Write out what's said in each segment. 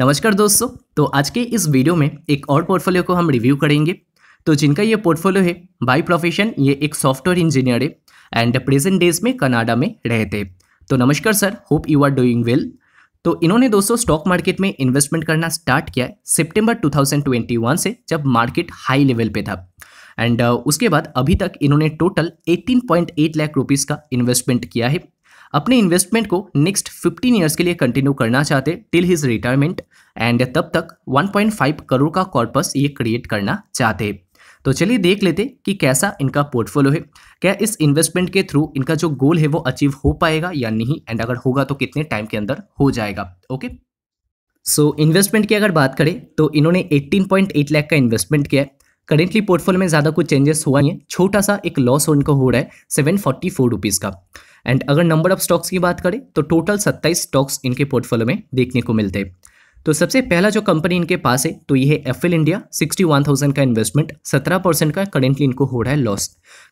नमस्कार दोस्तों तो आज के इस वीडियो में एक और पोर्टफोलियो को हम रिव्यू करेंगे तो जिनका ये पोर्टफोलियो है बाय प्रोफेशन ये एक सॉफ्टवेयर इंजीनियर है एंड प्रेजेंट डेज में कनाडा में रहते हैं तो नमस्कार sir hope you are doing well तो इन्होंने दोस्तों स्टॉक मार्केट में इन्वेस्टमेंट करना स्टार्ट किया है सेप्टेम्बर टू से जब मार्केट हाई लेवल पर था एंड uh, उसके बाद अभी तक इन्होंने टोटल 18.8 लाख रुपीस का इन्वेस्टमेंट किया है अपने इन्वेस्टमेंट को नेक्स्ट 15 इयर्स के लिए कंटिन्यू करना चाहते टिल हिज रिटायरमेंट एंड तब तक 1.5 करोड़ का कॉर्पस ये क्रिएट करना चाहते तो चलिए देख लेते कि कैसा इनका पोर्टफोलियो है क्या इस इन्वेस्टमेंट के थ्रू इनका जो गोल है वो अचीव हो पाएगा या नहीं एंड अगर होगा तो कितने टाइम के अंदर हो जाएगा ओके सो so, इन्वेस्टमेंट की अगर बात करें तो इन्होंने 18.8 लाख का इन्वेस्टमेंट किया है करेंटली पोर्टफोलियो में ज़्यादा कुछ चेंजेस हुआ नहीं है छोटा सा एक लॉस उनको हो रहा है सेवन फोर्टी फोर रुपीज़ का एंड अगर नंबर ऑफ स्टॉक्स की बात करें तो टोटल सत्ताईस स्टॉक्स इनके पोर्टफोलियो में देखने को मिलते हैं तो सबसे पहला जो कंपनी इनके पास है तो ये है एफ इंडिया 61,000 का इन्वेस्टमेंट 17 परसेंट का करेंटली इनको हो रहा है लॉस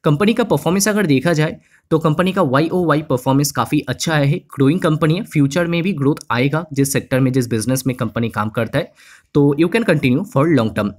कंपनी का परफॉर्मेंस अगर देखा जाए तो कंपनी का वाई ओ वाई परफॉर्मेंस काफ़ी अच्छा है ग्रोइंग कंपनी है फ्यूचर में भी ग्रोथ आएगा जिस सेक्टर में जिस बिजनेस में कंपनी काम करता है तो you can continue for long term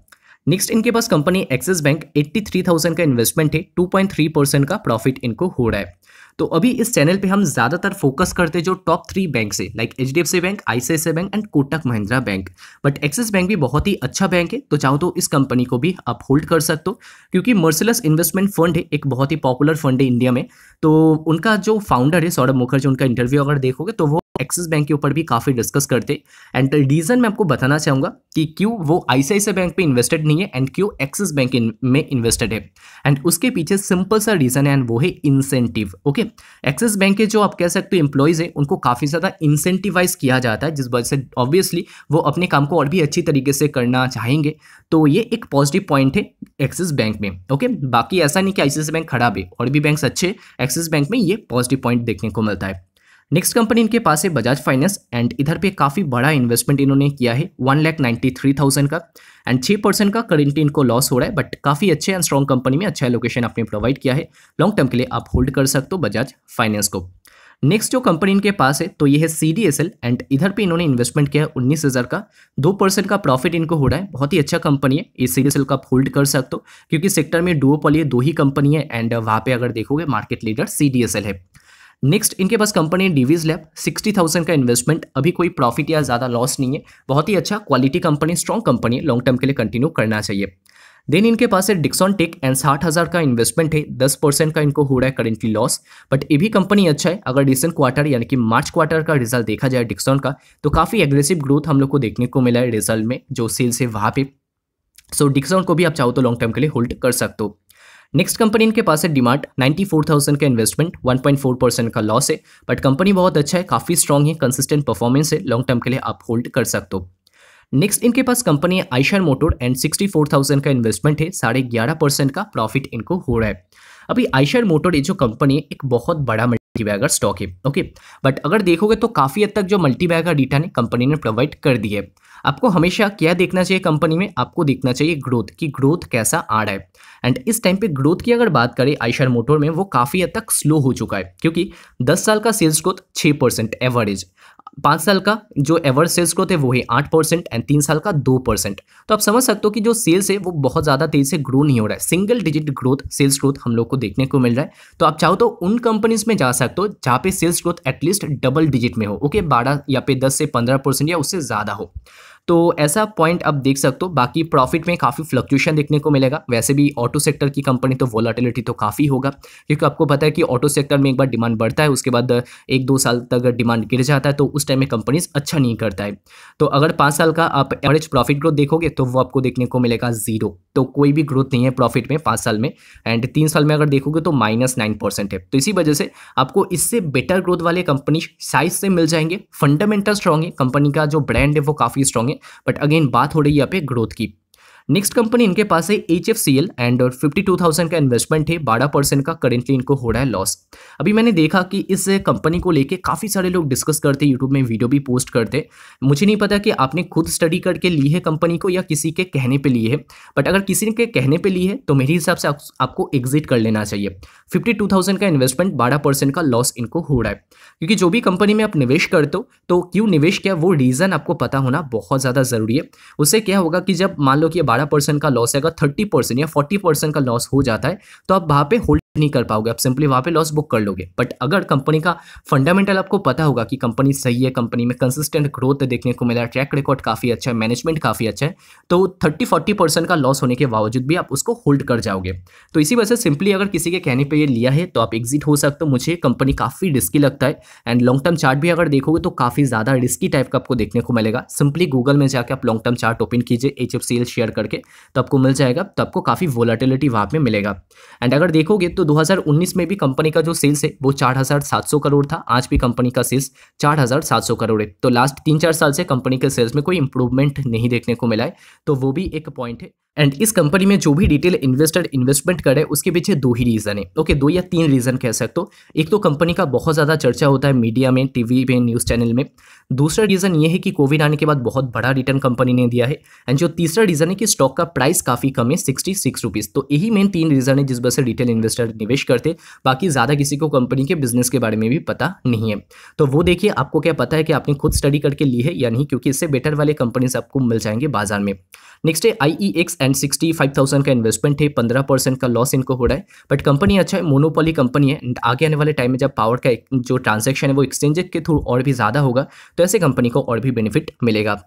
next इनके पास कंपनी एक्सिस बैंक 83,000 का इन्वेस्टमेंट है 2.3 परसेंट का प्रॉफिट इनको हो रहा है तो अभी इस चैनल पे हम ज़्यादातर फोकस करते जो टॉप थ्री बैंक से like H D F C bank ICICI bank and Kotak Mahindra bank but Axis bank भी बहुत ही अच्छा बैंक है तो चाहो तो इस कंपनी को भी आप होल्ड कर सकते हो क्योंकि मर्सिलस इन्वेस्टमेंट फंड है एक बहुत ही पॉपुलर फंड है इंडिया में तो उनका जो फाउंडर है सौरभ मुखर्जी उनका इंटरव्यू अगर देखोगे तो वो एक्सिस बैंक के ऊपर भी काफ़ी डिस्कस करते एंड रीज़न मैं आपको बताना चाहूँगा कि क्यों वो आईसीआईसीआई बैंक पे इन्वेस्टेड नहीं है एंड क्यों एक्सिस बैंक इन, में इन्वेस्टेड है एंड उसके पीछे सिंपल सा रीज़न है एंड वो है इंसेंटिव ओके एक्सिस बैंक के जो आप कह सकते हो इंप्लॉयज है उनको काफ़ी ज़्यादा इंसेंटिवाइज किया जाता है जिस वजह से ऑब्वियसली वो अपने काम को और भी अच्छी तरीके से करना चाहेंगे तो ये एक पॉजिटिव पॉइंट है एक्सिस बैंक में ओके बाकी ऐसा नहीं कि आई बैंक खराब है और भी बैंक अच्छे एक्सिस बैंक में ये पॉजिटिव पॉइंट देखने को मिलता है नेक्स्ट कंपनी इनके पास है बजाज फाइनेंस एंड इधर पे काफ़ी बड़ा इन्वेस्टमेंट इन्होंने किया है one lakh ninety three thousand का एंड छः परसेंट का करेंट इनको लॉस हो रहा है बट काफ़ी अच्छे एंड स्ट्रॉन्ग कंपनी में अच्छा लोकेशन आपने प्रोवाइड किया है लॉन्ग टर्म के लिए आप होल्ड कर सकते हो बजाज फाइनेंस को नेक्स्ट जो कंपनी इनके पास है तो ये है C D S L and इधर पे इन्होंने इन्वेस्टमेंट किया है उन्नीस हज़ार का दो परसेंट का प्रॉफिट इनको हो रहा है बहुत ही अच्छा कंपनी है ये सी डी एस एल का आप होल्ड कर सकते हो क्योंकि सेक्टर में पॉलिए दो ही कंपनी है एंड वहाँ पे अगर देखोगे market leader C D S L है नेक्स्ट इनके पास कंपनी है डीवीज लैब सिक्सटी थाउजेंड का इन्वेस्टमेंट अभी कोई प्रॉफिट या ज़्यादा लॉस नहीं है बहुत ही अच्छा क्वालिटी कंपनी स्ट्रॉन्ग कंपनी है लॉन्ग टर्म के लिए कंटिन्यू करना चाहिए देन इनके पास है डिक्सॉन टेक एंड साठ हज़ार का इन्वेस्टमेंट है दस परसेंट का इनको हो रहा है करेंटली लॉस बट ये भी कंपनी अच्छा है अगर रिसेंट क्वार्टर यानी कि मार्च क्वार्टर का रिजल्ट देखा जाए डिक्सॉन का तो काफ़ी एग्रेसिव ग्रोथ हम लोग को देखने को मिला है रिजल्ट में जो सेल्स है वहाँ पे सो so, डिक्सॉन को भी आप चाहो तो लॉन्ग टर्म के लिए होल्ड कर सकते हो नेक्स्ट कंपनी इनके पास है डिमांड 94,000 का इन्वेस्टमेंट 1.4 परसेंट का लॉस है बट कंपनी बहुत अच्छा है काफ़ी स्ट्रॉन्ग है कंसिस्टेंट परफॉर्मेंस है लॉन्ग टर्म के लिए आप होल्ड कर सकते हो नेक्स्ट इनके पास कंपनी है आइशर मोटोर एंड 64,000 का इन्वेस्टमेंट है साढ़े ग्यारह परसेंट का प्रॉफिट इनको हो रहा है अभी आइशर मोटोर ये जो कंपनी है एक बहुत बड़ा मल्टीबैगर स्टॉक है ओके बट अगर देखोगे तो काफ़ी हद तक जो मल्टीबैगर डेटा ने कंपनी ने प्रोवाइड कर दी है आपको हमेशा क्या देखना चाहिए कंपनी में आपको देखना चाहिए ग्रोथ कि ग्रोथ कैसा आ रहा है एंड इस टाइम पे ग्रोथ की अगर बात करें आईशर मोटर में वो काफ़ी हद तक स्लो हो चुका है क्योंकि 10 साल का सेल्स ग्रोथ 6 परसेंट एवरेज पाँच साल का जो एवरेज सेल्स ग्रोथ है वो है आठ परसेंट एंड तीन साल का दो परसेंट तो आप समझ सकते हो कि जो सेल्स है वो बहुत ज़्यादा तेज़ी से ग्रो नहीं हो रहा है single digit growth sales growth हम लोग को देखने को मिल रहा है तो आप चाहो तो उन कंपनीज में जा सकते हो जहाँ पे sales growth at least double digit में हो ओके बारह या फिर दस से पंद्रह परसेंट या उससे ज़्यादा हो तो ऐसा पॉइंट आप देख सकते हो बाकी प्रॉफिट में काफ़ी फ्लक्चुएशन देखने को मिलेगा वैसे भी ऑटो सेक्टर की कंपनी तो वॉलाटिलिटी तो काफ़ी होगा क्योंकि आपको पता है कि ऑटो सेक्टर में एक बार डिमांड बढ़ता है उसके बाद एक दो साल तक डिमांड गिर जाता है तो उस टाइम में कंपनीज अच्छा नहीं करता है तो अगर पाँच साल का आप एवरेज प्रॉफिट ग्रोथ देखोगे तो वो आपको देखने को मिलेगा जीरो तो कोई भी ग्रोथ नहीं है प्रॉफिट में पाँच साल में एंड तीन साल में अगर देखोगे तो माइनस नाइन परसेंट है तो इसी वजह से आपको इससे बेटर ग्रोथ वाले कंपनी साइज से मिल जाएंगे फंडामेंटल स्ट्रॉन्ग है कंपनी का जो ब्रांड है वो काफ़ी स्ट्रॉन्ग है होंगे बट अगेन बात हो रही है यहाँ पे ग्रोथ की नेक्स्ट कंपनी इनके पास है H F C L and fifty two thousand का इन्वेस्टमेंट है बारह परसेंट का करेंटली इनको हो रहा है लॉस अभी मैंने देखा कि इस कंपनी को लेके काफ़ी सारे लोग डिस्कस करते यूट्यूब में वीडियो भी पोस्ट करते मुझे नहीं पता कि आपने खुद स्टडी करके ली है कंपनी को या किसी के कहने पर ली है बट अगर किसी के कहने पर ली है तो मेरे हिसाब से आपको एग्जिट कर लेना चाहिए फिफ्टी टू थाउजेंड का इन्वेस्टमेंट बारह परसेंट का लॉस इनको हो रहा है क्योंकि जो भी कंपनी में आप निवेश करते हो तो क्यों निवेश किया वो रीज़न आपको पता होना बहुत ज़्यादा ज़रूरी है उससे क्या होगा कि जब मान लो कि बारह परसेंट का लॉस है अगर थर्टी परसेंट या फोर्टी परसेंट का लॉस हो जाता है तो आप वहाँ पे होल्ड नहीं कर पाओगे आप सिंपली वहाँ पे लॉस बुक कर लोगे बट अगर कंपनी का फंडामेंटल आपको पता होगा कि कंपनी सही है कंपनी में कंसिस्टेंट ग्रोथ देखने को मिला ट्रैक रिकॉर्ड काफ़ी अच्छा है मैनेजमेंट काफ़ी अच्छा है तो थर्टी फोर्टी परसेंट का लॉस होने के बावजूद भी आप उसको होल्ड कर जाओगे तो इसी वजह से सिंपली अगर किसी के कहने पर यह लिया है तो आप एग्जिट हो सकते हो मुझे कंपनी काफ़ी रिस्की लगता है एंड लॉन्ग टर्म चार्ट भी अगर देखोगे तो काफ़ी ज़्यादा रिस्की टाइप का आपको देखने को मिलेगा सिंपली गूगल में जाकर आप लॉन्ग टर्म चार्ट ओपन कीजिए एच शेयर करके तो आपको मिल जाएगा तो आपको काफ़ी वोलाटिलिटी वहाँ पर मिलेगा एंड अगर देखोगे तो तो 2019 में भी कंपनी का जो सेल्स है वो 4,700 करोड़ था आज भी कंपनी का सेल्स 4,700 करोड़ है तो लास्ट तीन चार साल से कंपनी के सेल्स में कोई इंप्रूवमेंट नहीं देखने को मिला है तो वो भी एक पॉइंट है एंड इस कंपनी में जो भी डिटेल इन्वेस्टर इन्वेस्टमेंट करे उसके पीछे दो ही रीज़न है ओके दो या तीन रीज़न कह सकते हो एक तो कंपनी का बहुत ज़्यादा चर्चा होता है मीडिया में टीवी में न्यूज़ चैनल में दूसरा रीज़न ये है कि कोविड आने के बाद बहुत बड़ा रिटर्न कंपनी ने दिया है एंड जो तीसरा रीज़न है कि स्टॉक का प्राइस काफ़ी कम है सिक्सटी सिक्स रुपीज़ तो यही मेन तीन रीज़न है जिस वजह से रिटेल इन्वेस्टर निवेश करते बाकी ज़्यादा किसी को कंपनी के बिजनेस के बारे में भी पता नहीं है तो वो देखिए आपको क्या पता है कि आपने खुद स्टडी करके ली है या नहीं क्योंकि इससे बेटर वाले कंपनीज आपको मिल जाएंगे बाजार में नेक्स्ट है I E X and sixty five thousand का इन्वेस्टमेंट है पंद्रह परसेंट का लॉस इनको हो रहा है बट कंपनी अच्छा है मोनोपोली कंपनी है आगे आने वाले टाइम में जब पावर का जो ट्रांजेक्शन है वो एक्सचेंज के थ्रू और भी ज़्यादा होगा तो ऐसे कंपनी को और भी बेनिफिट मिलेगा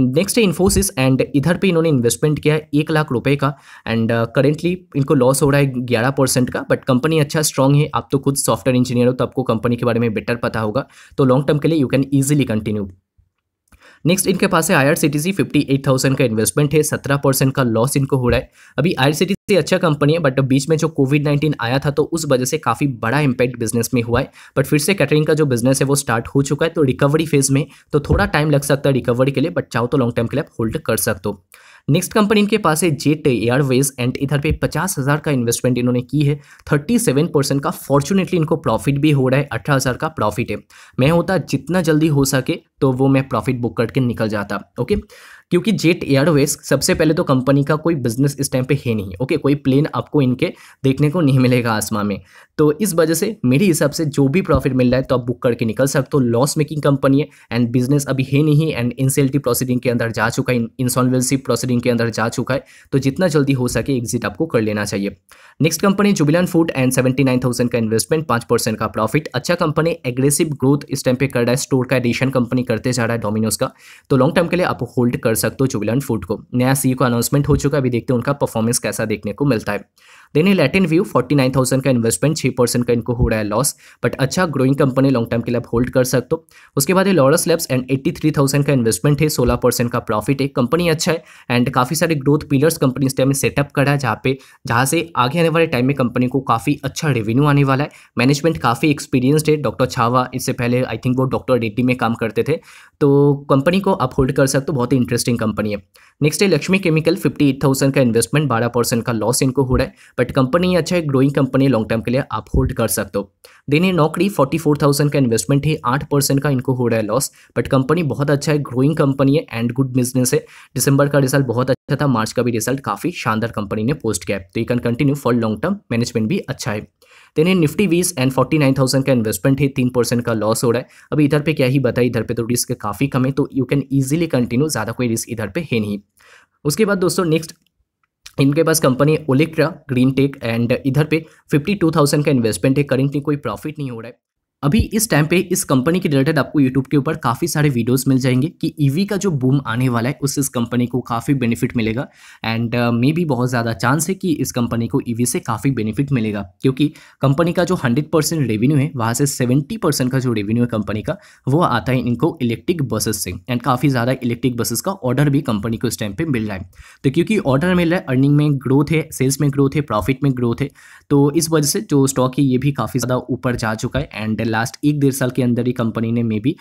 नेक्स्ट है इन्फोसिस एंड इधर पर इन्होंने इन्वेस्टमेंट किया है एक लाख रुपये का एंड करेंटली uh, इनको लॉस हो रहा है ग्यारह परसेंट का बट कंपनी अच्छा स्ट्रॉन्ग है आप तो खुद सॉफ्टवेयर इंजीनियर हो तो आपको कंपनी के बारे में बेटर पता होगा तो लॉन्ग टर्म के लिए you can easily continue next इनके पास है I R C T C fifty eight thousand का इन्वेस्टमेंट है सत्रह परसेंट का लॉस इनको हो रहा है अभी आई आर सी अच्छा कंपनी है बट बीच में जो कोविड नाइन्टीन आया था तो उस वजह से काफ़ी बड़ा इम्पैक्ट बिजनेस में हुआ है बट फिर से कैटरिंग का जो बिजनेस है वो स्टार्ट हो चुका है तो रिकवरी फेज में तो थोड़ा टाइम लग सकता है रिकवरी के लिए बट चाहो तो लॉन्ग टर्म के लिए होल्ड कर सकते हो नेक्स्ट कंपनी इनके पास है जेट एयरवेज एंड इधर पे पचास हज़ार का इन्वेस्टमेंट इन्होंने की है थर्टी सेवन परसेंट का फॉर्चुनेटली इनको प्रॉफिट भी हो रहा है अठारह हज़ार का प्रॉफिट है मैं होता जितना जल्दी हो सके तो वो मैं प्रॉफिट बुक करके निकल जाता ओके क्योंकि जेट एयरवेज सबसे पहले तो कंपनी का कोई बिजनेस इस टाइम पे है नहीं ओके कोई प्लेन आपको इनके देखने को नहीं मिलेगा आसमान में तो इस वजह से मेरे हिसाब से जो भी प्रॉफिट मिल रहा है तो आप बुक करके निकल सकते हो लॉस मेकिंग कंपनी है एंड बिजनेस अभी है नहीं एंड इनसेल्टी प्रोसीडिंग के अंदर जा चुका है इंसॉल्वेंसी प्रोसीडिंग के अंदर जा चुका है तो जितना जल्दी हो सके एग्जिट आपको कर लेना चाहिए next company Jubilant food and seventy nine thousand का इन्वेस्टमेंट पाँच परसेंट का प्रॉफिट अच्छा कंपनी एग्रेसिव ग्रोथ इस टाइम पे कर रहा है स्टोर का एडिशन कंपनी करते जा रहा है डोमिनोज का तो लॉन्ग टर्म के लिए आप होल्ड कर सकते हो जुबिलेंट फूड को नया सी को अनाउंसमेंट हो चुका है अभी देखते हैं उनका परफॉर्मेंस कैसा देखने को मिलता है देन इन Latent View forty nine thousand का इन्वेस्टमेंट छः परसेंट का इनको हो रहा है लॉस बट अच्छा ग्रोइंग कंपनी लॉन्ग टर्म के लिए आप होल्ड कर सकते हो उसके बाद ये Laurus labs and eighty three thousand का इन्वेस्टमेंट है सोलह परसेंट का प्रॉफिट है कंपनी अच्छा है एंड काफ़ी सारे ग्रोथ पिलर्स कंपनी इस टाइम सेटअप करा है जहाँ पे जहाँ से आगे आने वाले टाइम में कंपनी को काफ़ी अच्छा रेवेन्यू आने वाला है मैनेजमेंट काफ़ी एक्सपीरियंसड है डॉक्टर छावा इससे पहले आई थिंक वो डॉक्टर रेड्डी में काम करते थे तो कंपनी को आप होल्ड कर सकते हो बहुत ही इंटरेस्टिंग कंपनी है नेक्स्ट है Lakshmi chemical fifty eight thousand का इन्वेस्टमेंट बारह परसेंट का लॉस इनको हो रहा है बट कंपनी अच्छा है ग्रोइंग कंपनी लॉन्ग टर्म के लिए आप होल्ड कर सकते हो देन ये नौकरी फोर्टी फोर थाउजेंड का इन्वेस्टमेंट है आठ परसेंट का इनको हो रहा है लॉस बट कंपनी बहुत अच्छा है ग्रोइंग कंपनी है एंड गुड बिजनेस है दिसंबर का रिजल्ट बहुत अच्छा था मार्च का भी रिजल्ट काफ़ी शानदार कंपनी ने पोस्ट किया तो you can continue for long term management भी अच्छा है देन ये Nifty bees and forty nine thousand का इन्वेस्टमेंट है तीन परसेंट का लॉस हो रहा है अभी इधर पे क्या ही बताए इधर पे तो रिस्क काफ़ी कम है तो यू कैन ईजिली कंटिन्यू ज़्यादा कोई रिस्क इधर पे है नहीं उसके बाद दोस्तों नेक्स्ट इनके पास company Olectra green tech and इधर पे 52,000 का इन्वेस्टमेंट है करेंटली कोई प्रॉफिट नहीं हो रहा है अभी इस टाइम पे इस कंपनी के रिलेटेड आपको यूट्यूब के ऊपर काफ़ी सारे वीडियोस मिल जाएंगे कि ईवी का जो बूम आने वाला है उससे इस कंपनी को काफ़ी बेनिफिट मिलेगा एंड मे भी बहुत ज़्यादा चांस है कि इस कंपनी को ईवी से काफ़ी बेनिफिट मिलेगा क्योंकि कंपनी का जो हंड्रेड परसेंट रेवेन्यू है वहाँ से सेवेंटी परसेंट का जो रेवेन्यू है कंपनी का वो आता है इनको इलेक्ट्रिक बसेस से एंड काफ़ी ज़्यादा इलेक्ट्रिक बसेस का ऑर्डर भी कंपनी को इस टाइम पर मिल रहा है तो क्योंकि ऑर्डर मिल रहा है अर्निंग में ग्रोथ है सेल्स में ग्रोथ है प्रॉफिट में ग्रोथ है तो इस वजह से जो स्टॉक है ये भी काफ़ी ज़्यादा ऊपर जा चुका है एंड लास्ट एक डेढ़ साल के अंदर ही कंपनी ने मे बी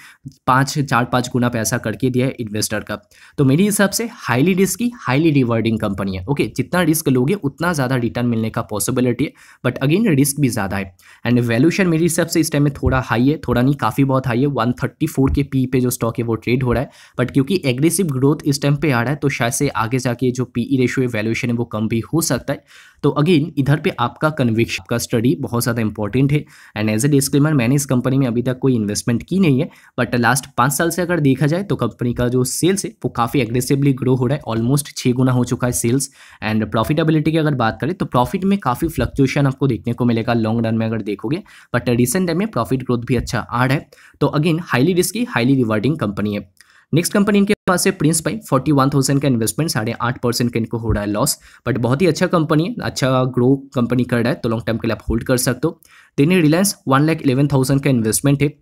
पाँच चार पाँच गुना पैसा करके दिया है इन्वेस्टर का तो मेरे हिसाब से highly risky highly rewarding company है ओके जितना रिस्क लोगे उतना ज़्यादा रिटर्न मिलने का पॉसिबिलिटी है बट अगेन रिस्क भी ज़्यादा है एंड वैल्यूशन मेरे हिसाब से इस टाइम में थोड़ा हाई है थोड़ा नहीं काफ़ी बहुत हाई है वन थर्टी फोर के पी e पे जो स्टॉक है वो ट्रेड हो रहा है बट क्योंकि एग्रेसिव ग्रोथ इस टाइम पे आ रहा है तो शायद से आगे जाके जो पी ई e है वैल्यूशन है वो कम भी हो सकता है तो अगेन इधर पे आपका कन्विक्शन का स्टडी बहुत ज़्यादा इंपॉर्टेंट है एंड एज ए डिस्क्लेमर मैंने इस कंपनी में अभी तक कोई इन्वेस्टमेंट की नहीं है बट लास्ट पाँच साल से अगर देखा जाए तो कंपनी का जो सेल्स है वो काफ़ी एग्रेसिवली ग्रो हो रहा है ऑलमोस्ट छः गुना हो चुका है सेल्स एंड प्रॉफिटेबिलिटी की अगर बात करें तो प्रॉफिट में काफ़ी फ्लक्चुएशन आपको देखने को मिलेगा लॉन्ग रन में अगर देखोगे बट रिसेंट टाइम में प्रॉफिट ग्रोथ भी अच्छा आ रहा है तो again highly risky highly rewarding company है नेक्स्ट कंपनी इनके पास है prince pipe forty one thousand का इन्वेस्टमेंट साढ़े आठ परसेंट का इनको हो रहा है लॉस बट बहुत ही अच्छा कंपनी है अच्छा ग्रो कंपनी कर रहा है तो लॉन्ग टर्म के लिए आप होल्ड कर सकते हो then Reliance one lakh eleven thousand का इन्वेस्टमेंट है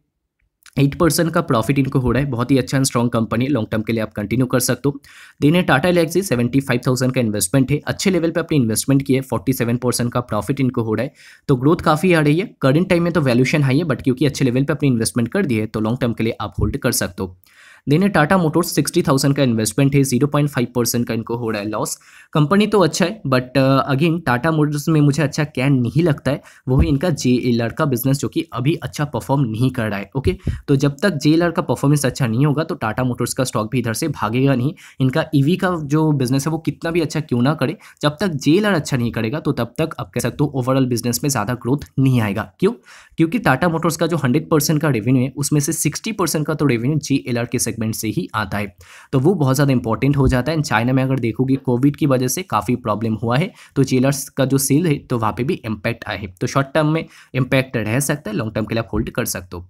एट परसेंट का प्रॉफिट इनको हो रहा है बहुत ही अच्छा एंड स्ट्रॉन्ग कंपनी है लॉन्ग टर्म के लिए आप कंटिन्यू कर सकते हो देन है Tata Elxsi seventy five thousand का इन्वेस्टमेंट है अच्छे लेवल पे अपने इन्वेस्टमेंट किए फोर्टी सेवन परसेंट का प्रॉफिट इनको हो रहा है तो ग्रोथ काफ़ी आ रही है करंट टाइम में तो वैल्यूशन हाई है बट क्योंकि अच्छे लेवल पर अपने इन्वेस्टमेंट कर दिए तो लॉन्ग टर्म के लिए आप होल्ड कर सकते हो then Tata motors sixty thousand का इन्वेस्टमेंट है जीरो पॉइंट फाइव परसेंट का इनको हो रहा है लॉस कंपनी तो अच्छा है but again uh, Tata motors में मुझे अच्छा कैन नहीं लगता है वो है इनका जे एल आर का बिजनेस जो कि अभी अच्छा परफॉर्म नहीं कर रहा है ओके तो जब तक जे एल आर का परफॉर्मेंस अच्छा नहीं होगा तो टाटा मोटर्स का स्टॉक भी इधर से भागेगा नहीं इनका ईवी e का जो बिजनेस है वो कितना भी अच्छा क्यों ना करे जब तक जे एल आर अच्छा नहीं करेगा तो तब तक आप कह सकते हो ओवरऑल बिजनेस में ज़्यादा ग्रोथ नहीं आएगा क्यों क्योंकि टाटा मोटर्स का जो हंड्रेड परसेंट का रेवेन्यू है उसमें से सिक्सटी परसेंट का तो रेवेन्यू जे एल आर के सेगमेंट से ही आता है तो वो बहुत ज़्यादा इंपॉर्टेंट हो जाता है एंड चाइना में अगर देखोगे कोविड की वजह से काफ़ी प्रॉब्लम हुआ है तो चेलर्स का जो सेल है तो वहाँ पर भी इम्पैक्ट आए तो शॉर्ट टर्म में इम्पैक्ट रह सकता है लॉन्ग टर्म के लिए आप होल्ड कर सकते हो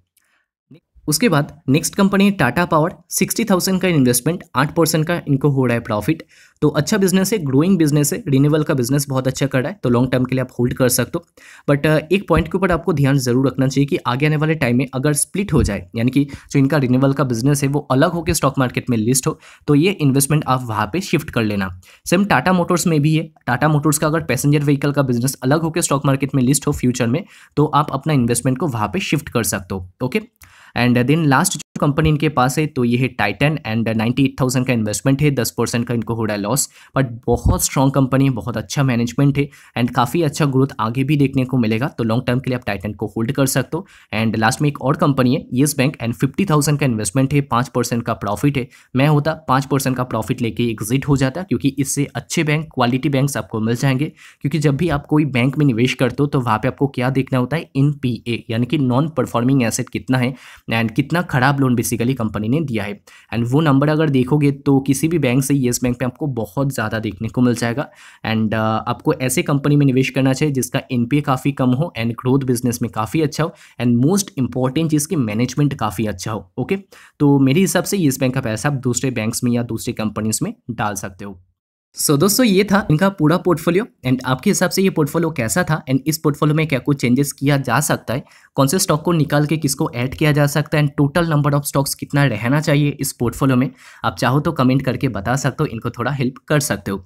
उसके बाद next company Tata power sixty thousand का इन्वेस्टमेंट आठ परसेंट का इनको हो रहा है प्रॉफिट तो अच्छा बिजनेस है ग्रोइंग बिजनेस है रिन्यूएबल का बिजनेस बहुत अच्छा कर रहा है तो लॉन्ग टर्म के लिए आप होल्ड कर सकते हो बट uh, एक पॉइंट के ऊपर आपको ध्यान जरूर रखना चाहिए कि आगे आने वाले टाइम में अगर स्प्लिट हो जाए यानी कि जो इनका रिन्यूएबल का बिजनेस है वो अलग होकर स्टॉक मार्केट में लिस्ट हो तो ये इन्वेस्टमेंट आप वहाँ पर शिफ्ट कर लेना सेम टाटा मोटर्स में भी है टाटा मोटर्स का अगर पैसेंजर व्हीकल का बिजनेस अलग होकर स्टॉक मार्केट में लिस्ट हो फ्यूचर में तो आप अपना इन्वेस्टमेंट को वहाँ पर शिफ्ट कर सकते हो okay and then last company इनके पास है तो ये है टाइटन एंड 98,000 का इन्वेस्टमेंट है 10 परसेंट का इनको हो रहा है लॉस बट बहुत स्ट्रॉन्ग कंपनी है बहुत अच्छा मैनेजमेंट है एंड काफ़ी अच्छा ग्रोथ आगे भी देखने को मिलेगा तो लॉन्ग टर्म के लिए आप टाइटन को होल्ड कर सकते हो एंड लास्ट में एक और कंपनी है Yes Bank and fifty thousand का इन्वेस्टमेंट है पाँच परसेंट का प्रॉफिट है मैं होता पाँच परसेंट का प्रॉफिट लेके एग्जिट हो जाता क्योंकि इससे अच्छे बैंक क्वालिटी बैंक आपको मिल जाएंगे क्योंकि जब भी आप कोई बैंक में निवेश करते हो तो वहाँ पर आपको क्या देखना होता है इन यानी कि नॉन परफॉर्मिंग एसेट कितना है एंड कितना खराब लोन बेसिकली कंपनी ने दिया है एंड वो नंबर अगर देखोगे तो किसी भी बैंक से येस बैंक में आपको बहुत ज़्यादा देखने को मिल जाएगा एंड uh, आपको ऐसे कंपनी में निवेश करना चाहिए जिसका एन काफ़ी कम हो एंड ग्रोथ बिजनेस में काफ़ी अच्छा हो एंड मोस्ट इंपॉर्टेंट चीज़ की मैनेजमेंट काफ़ी अच्छा हो ओके तो मेरे हिसाब से येस बैंक का पैसा आप दूसरे बैंक्स में या दूसरी कंपनीज में डाल सकते हो सो so, दोस्तों ये था इनका पूरा पोर्टफोलियो एंड आपके हिसाब से ये पोर्टफोलियो कैसा था एंड इस पोर्टफोलियो में क्या कुछ चेंजेस किया जा सकता है कौन से स्टॉक को निकाल के किसको ऐड किया जा सकता है and total number of stocks कितना रहना चाहिए इस पोर्टफोलियो में आप चाहो तो कमेंट करके बता सकते हो इनको थोड़ा हेल्प कर सकते हो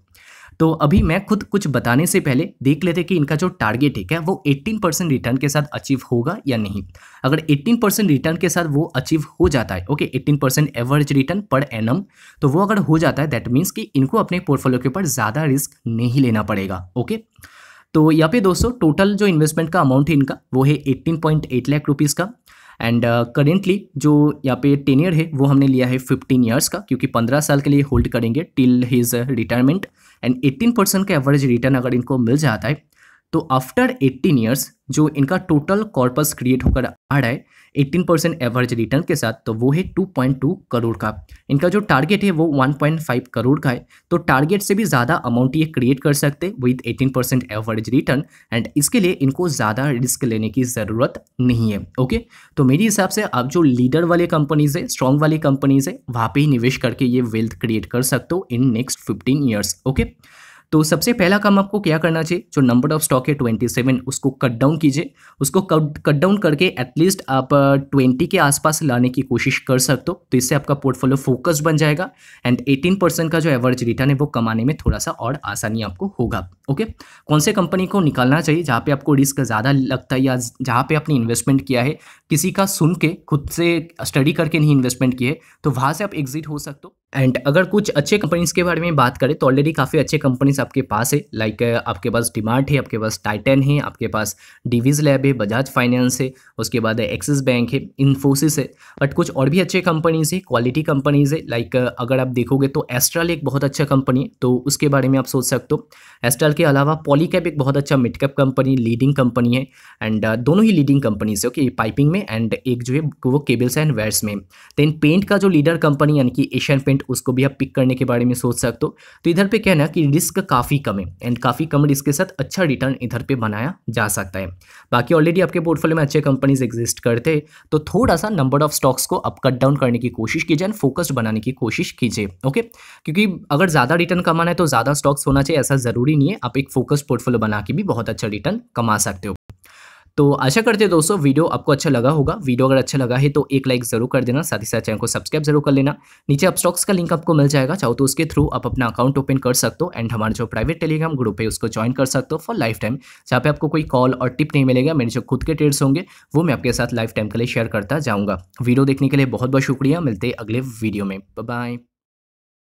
तो अभी मैं खुद कुछ बताने से पहले देख लेते कि इनका जो टारगेट है क्या वो 18 परसेंट रिटर्न के साथ अचीव होगा या नहीं अगर 18 परसेंट रिटर्न के साथ वो अचीव हो जाता है ओके 18 परसेंट एवरेज रिटर्न पर एन तो वो अगर हो जाता है दैट मीन्स कि इनको अपने पोर्टफोलियो के ऊपर ज़्यादा रिस्क नहीं लेना पड़ेगा ओके तो यहाँ पे दोस्तों टोटल जो इन्वेस्टमेंट का अमाउंट है इनका वो है एट्टीन लाख रुपीज़ का एंड करेंटली uh, जो यहाँ पे टेनियर है वो हमने लिया है फिफ्टीन ईयर्स का क्योंकि पंद्रह साल के लिए होल्ड करेंगे till his retirement and eighteen percent का एवरेज रिटर्न अगर इनको मिल जाता है तो आफ्टर 18 ईयर्स जो इनका टोटल कॉर्पस क्रिएट होकर आ रहा है 18 परसेंट एवरेज रिटर्न के साथ तो वो है 2.2 करोड़ का इनका जो टारगेट है वो 1.5 करोड़ का है तो टारगेट से भी ज़्यादा अमाउंट ये क्रिएट कर सकते with 18 percent average return and इसके लिए इनको ज़्यादा रिस्क लेने की ज़रूरत नहीं है ओके तो मेरे हिसाब से आप जो लीडर वाले कंपनीज़ है स्ट्रॉन्ग वाली कंपनीज़ है वहाँ पर ही निवेश करके ये वेल्थ क्रिएट कर सकते हो in next fifteen years okay तो सबसे पहला काम आपको क्या करना चाहिए जो नंबर ऑफ स्टॉक है ट्वेंटी सेवन उसको कट डाउन कीजिए उसको कट डाउन करके एटलीस्ट आप ट्वेंटी के आसपास लाने की कोशिश कर सकते हो तो इससे आपका पोर्टफोलियो फोकस बन जाएगा एंड एटीन परसेंट का जो एवरेज रिटर्न है वो कमाने में थोड़ा सा और आसानी आपको होगा ओके कौन से कंपनी को निकालना चाहिए जहाँ पे आपको रिस्क ज़्यादा लगता है या जहाँ पे आपने इन्वेस्टमेंट किया है किसी का सुन के खुद से स्टडी करके नहीं इन्वेस्टमेंट किए तो वहाँ से आप एग्जिट हो सकते हो एंड अगर कुछ अच्छे कंपनीज के बारे में बात करें तो ऑलरेडी काफ़ी अच्छे कंपनीज आपके पास है लाइक आपके पास डिमार्ट है आपके पास टाइटन है आपके पास डिवीज लैब है बजाज फाइनेंस है उसके बाद एक्सिस बैंक है इन्फोसिस है बट कुछ और भी अच्छे कंपनीज है क्वालिटी कंपनीज है लाइक अगर आप देखोगे तो एस्ट्रल एक बहुत अच्छा कंपनी है तो उसके बारे में आप सोच सकते हो एस्ट्रल के अलावा पॉलीकैप एक बहुत अच्छा मिडकैप कंपनी लीडिंग कंपनी है एंड दोनों ही लीडिंग कंपनीज है ओके पाइपिंग में एंड एक जो है वो केबल्स एंड वेयर्स में देन पेंट का जो लीडर कंपनी यानी कि एशियन पेंट सेगमेंट उसको भी आप पिक करने के बारे में सोच सकते हो तो इधर पे कहना कि रिस्क काफ़ी कम है एंड काफ़ी कम रिस्क के साथ अच्छा रिटर्न इधर पे बनाया जा सकता है बाकी ऑलरेडी आपके पोर्टफोलियो में अच्छे कंपनीज एग्जिस्ट करते तो थोड़ा सा नंबर ऑफ स्टॉक्स को अप कट डाउन करने की कोशिश कीजिए एंड फोकस्ड बनाने की कोशिश कीजिए ओके क्योंकि अगर ज़्यादा रिटर्न कमाना है तो ज़्यादा स्टॉक्स होना चाहिए ऐसा ज़रूरी नहीं है आप एक फोकस्ड पोर्टफोलियो बना के भी बहुत अच्छा रिटर्न कमा सकते हो तो आशा करते हैं दोस्तों वीडियो आपको अच्छा लगा होगा वीडियो अगर अच्छा लगा है तो एक लाइक जरूर कर देना साथ ही साथ चैनल को सब्सक्राइब जरूर कर लेना नीचे आप स्टॉक्स का लिंक आपको मिल जाएगा चाहो तो उसके थ्रू आप अपना अकाउंट ओपन कर सकते हो एंड हमारा जो प्राइवेट टेलीग्राम ग्रुप है उसको ज्वाइन कर सकते हो फॉर लाइफ टाइम जहाँ पे आपको कोई कॉल और टिप नहीं मिलेगा मेरे जो खुद के ट्रेड्स होंगे वो मैं आपके साथ लाइफ टाइम के लिए शेयर करता जाऊँगा वीडियो देखने के लिए बहुत बहुत शुक्रिया मिलते अगले वीडियो में बाय